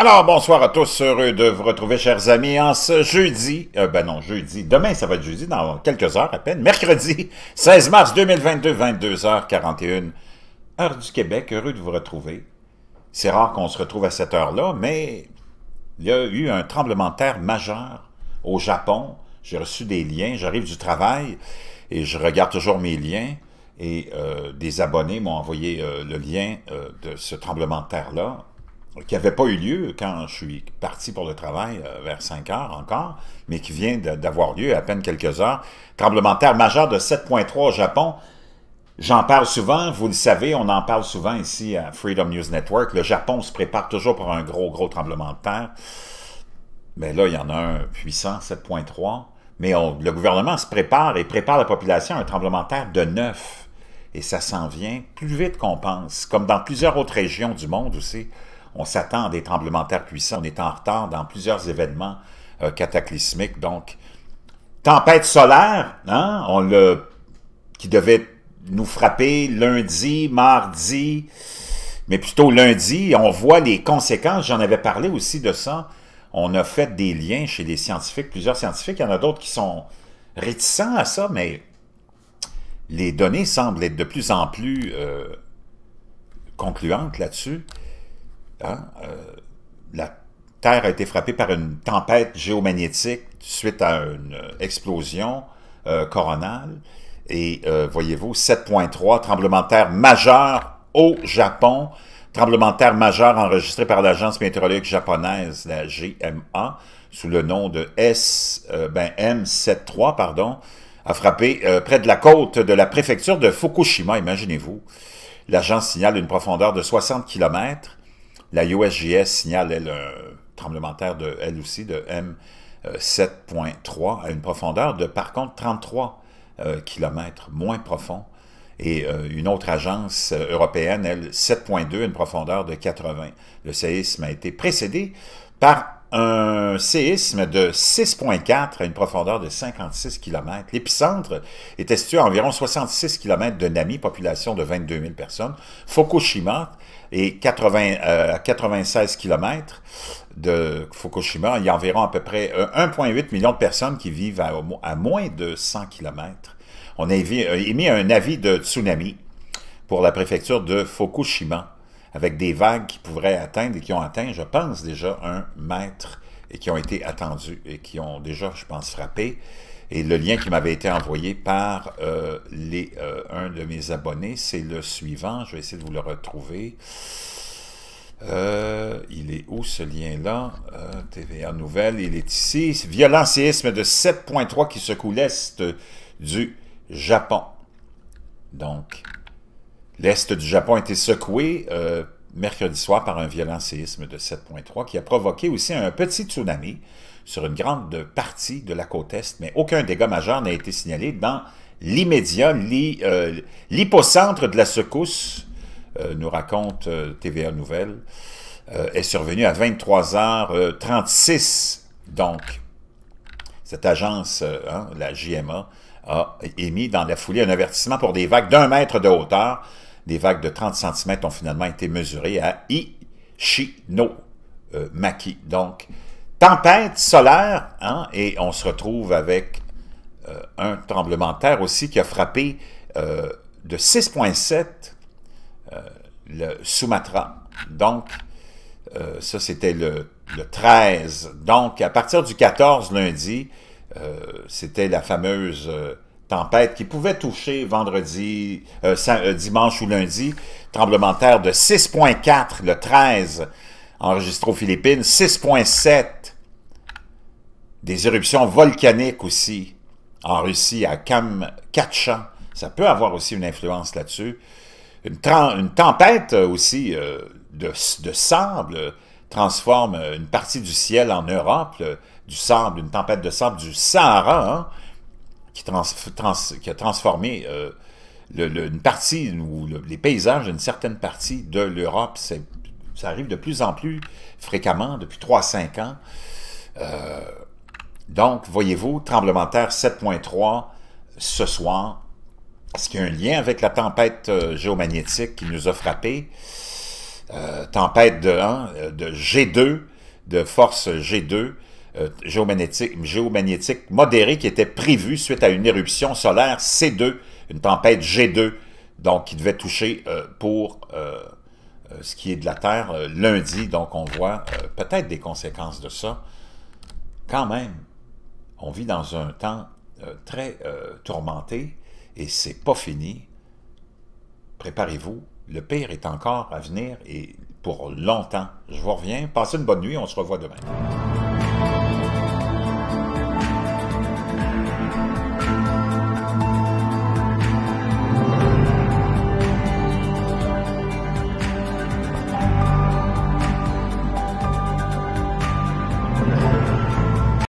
Alors, bonsoir à tous, heureux de vous retrouver, chers amis, en ce jeudi, euh, ben non, jeudi, demain, ça va être jeudi, dans quelques heures à peine, mercredi, 16 mars 2022, 22h41, heure du Québec, heureux de vous retrouver. C'est rare qu'on se retrouve à cette heure-là, mais il y a eu un tremblement de terre majeur au Japon, j'ai reçu des liens, j'arrive du travail, et je regarde toujours mes liens, et euh, des abonnés m'ont envoyé euh, le lien de ce tremblement de terre-là, qui n'avait pas eu lieu quand je suis parti pour le travail euh, vers 5 heures encore, mais qui vient d'avoir lieu à peine quelques heures. Tremblement de terre majeur de 7.3 au Japon. J'en parle souvent, vous le savez, on en parle souvent ici à Freedom News Network. Le Japon se prépare toujours pour un gros, gros tremblement de terre. Mais là, il y en a un puissant, 7.3. Mais le gouvernement se prépare et prépare la population à un tremblement de terre de 9. Et ça s'en vient plus vite qu'on pense, comme dans plusieurs autres régions du monde aussi on s'attend à des tremblements de terre puissants. On est en retard dans plusieurs événements euh, cataclysmiques. Donc, tempête solaire, hein, on le, qui devait nous frapper lundi, mardi, mais plutôt lundi, on voit les conséquences. J'en avais parlé aussi de ça. On a fait des liens chez des scientifiques, plusieurs scientifiques. Il y en a d'autres qui sont réticents à ça, mais les données semblent être de plus en plus euh, concluantes là-dessus. Hein, euh, la Terre a été frappée par une tempête géomagnétique suite à une euh, explosion euh, coronale. Et voyez-vous, 7.3, tremblement de terre majeur au Japon. Tremblement de terre majeur enregistré par l'Agence météorologique japonaise, la GMA, sous le nom de S, ben M73, pardon, a frappé près de la côte de la préfecture de Fukushima, imaginez-vous. L'agence signale une profondeur de 60 km la USGS signale, un tremblement de terre, aussi, de M7.3 à une profondeur de, par contre, 33 euh, km moins profond. Et euh, une autre agence euh, européenne, elle, 7.2, une profondeur de 80. Le séisme a été précédé par un séisme de 6,4 à une profondeur de 56 km. L'épicentre était situé à environ 66 km de Nami, population de 22 000 personnes. Fukushima est euh, à 96 km de Fukushima. Il y a environ à peu près 1,8 euh, million de personnes qui vivent à, à, moins de 100 km. On a euh, émis un avis de tsunami pour la préfecture de Fukushima avec des vagues qui pourraient atteindre et qui ont atteint, je pense, déjà un mètre et qui ont été attendues et qui ont déjà, je pense, frappé. Et le lien qui m'avait été envoyé par euh, euh, un de mes abonnés, c'est le suivant. Je vais essayer de vous le retrouver. Euh, il est où ce lien-là? TVA Nouvelle, il est ici. Violent séisme de 7.3 qui secoue l'Est du Japon. Donc, L'Est du Japon a été secoué euh, mercredi soir par un violent séisme de 7.3 qui a provoqué aussi un petit tsunami sur une grande partie de la côte Est, mais aucun dégât majeur n'a été signalé dans l'immédiat. Euh, l'hypocentre de la secousse, euh, nous raconte TVA Nouvelle, est survenu à 23h36. Donc, cette agence, hein, la GMA, a émis dans la foulée un avertissement pour des vagues d'un mètre de hauteur des vagues de 30 cm ont finalement été mesurées à Ishinomaki. Euh, Donc, tempête solaire, hein, et on se retrouve avec euh, un tremblement de terre aussi qui a frappé euh, de 6,7 le Sumatra. Donc, ça c'était le, 13. Donc, à partir du 14 lundi, c'était la fameuse tempête qui pouvait toucher vendredi, euh, euh, dimanche ou lundi. Tremblement de terre de 6,4 le 13 enregistré aux Philippines, 6,7. Des éruptions volcaniques aussi en Russie à Kamchatka. Ça peut avoir aussi une influence là-dessus. Une, tempête aussi euh, de, sable transforme une partie du ciel en Europe, du sable, une tempête de sable du Sahara. Hein? qui, a transformé euh, une partie, ou les paysages d'une certaine partie de l'Europe. Ça arrive de plus en plus fréquemment, depuis 3-5 ans. Euh, donc, voyez-vous, tremblement de terre 7.3 ce soir. Est-ce qu'il y a un lien avec la tempête euh, géomagnétique qui nous a frappé, tempête de, de G2, de force G2, euh, géomagnétique, modérée qui était prévue suite à une éruption solaire C2, une tempête G2, donc qui devait toucher euh, pour euh, ce qui est de la Terre lundi. Donc on voit peut-être des conséquences de ça. Quand même, on vit dans un temps très tourmenté et c'est pas fini. Préparez-vous, le pire est encore à venir et pour longtemps. Je vous reviens, passez une bonne nuit, on se revoit demain.